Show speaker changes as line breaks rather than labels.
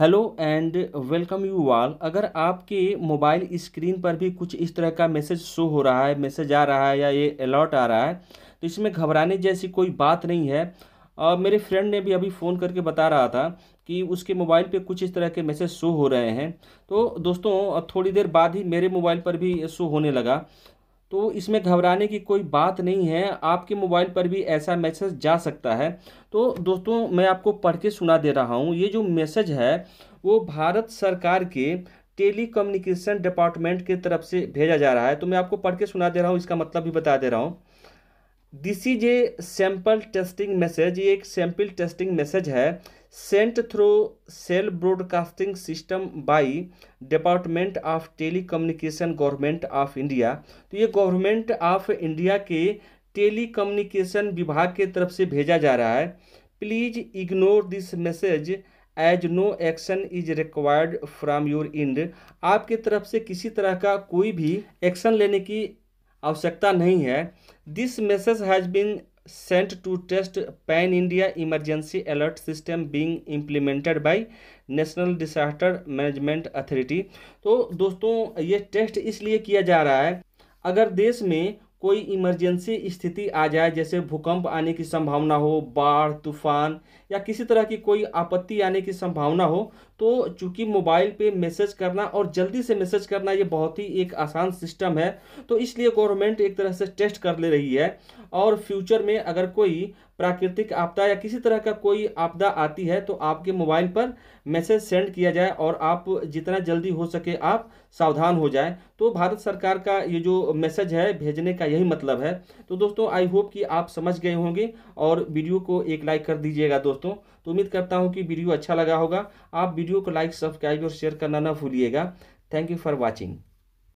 hello and welcome you वाल अगर आपके मोबाइल स्क्रीन पर भी कुछ इस तरह का मैसेज शो हो रहा है मैसेज आ रहा है या ये अलर्ट आ रहा है तो इसमें घबराने जैसी कोई बात नहीं है और मेरे फ्रेंड ने भी अभी फ़ोन करके बता रहा था कि उसके मोबाइल पे कुछ इस तरह के मैसेज शो हो रहे हैं तो दोस्तों थोड़ी देर बाद ही मेरे मोबाइल पर भी शो होने लगा तो इसमें घबराने की कोई बात नहीं है आपके मोबाइल पर भी ऐसा मैसेज जा सकता है तो दोस्तों मैं आपको पढ़ के सुना दे रहा हूँ ये जो मैसेज है वो भारत सरकार के टेली कम्युनिकेशन डिपार्टमेंट की तरफ से भेजा जा रहा है तो मैं आपको पढ़ के सुना दे रहा हूँ इसका मतलब भी बता दे रहा हूँ this is a sample testing message ये एक सैम्पल टेस्टिंग मैसेज है sent through cell broadcasting system by department of telecommunication government of India तो ये गवर्नमेंट ऑफ इंडिया के टेली कम्युनिकेशन विभाग के तरफ से भेजा जा रहा है please ignore this message as no action is required from your end आपके तरफ से किसी तरह का कोई भी एक्शन लेने की आवश्यकता नहीं है this message has been sent to test pan India emergency alert system being implemented by national disaster management authority तो दोस्तों ये टेस्ट इसलिए किया जा रहा है अगर देश में कोई इमरजेंसी स्थिति आ जाए जैसे भूकंप आने की संभावना हो बाढ़ तूफान या किसी तरह की कोई आपत्ति आने की संभावना हो तो चूंकि मोबाइल पे मैसेज करना और जल्दी से मैसेज करना ये बहुत ही एक आसान सिस्टम है तो इसलिए गवर्नमेंट एक तरह से टेस्ट कर ले रही है और फ्यूचर में अगर कोई प्राकृतिक आपदा या किसी तरह का कोई आपदा आती है तो आपके मोबाइल पर मैसेज सेंड किया जाए और आप जितना जल्दी हो सके आप सावधान हो जाए तो भारत सरकार का ये जो मैसेज है भेजने का यही मतलब है तो दोस्तों आई होप कि आप समझ गए होंगे और वीडियो को एक लाइक कर दीजिएगा दोस्तों तो उम्मीद करता हूँ कि वीडियो अच्छा लगा होगा आप वीडियो को लाइक सब्सक्राइब और शेयर करना ना भूलिएगा थैंक यू फॉर वॉचिंग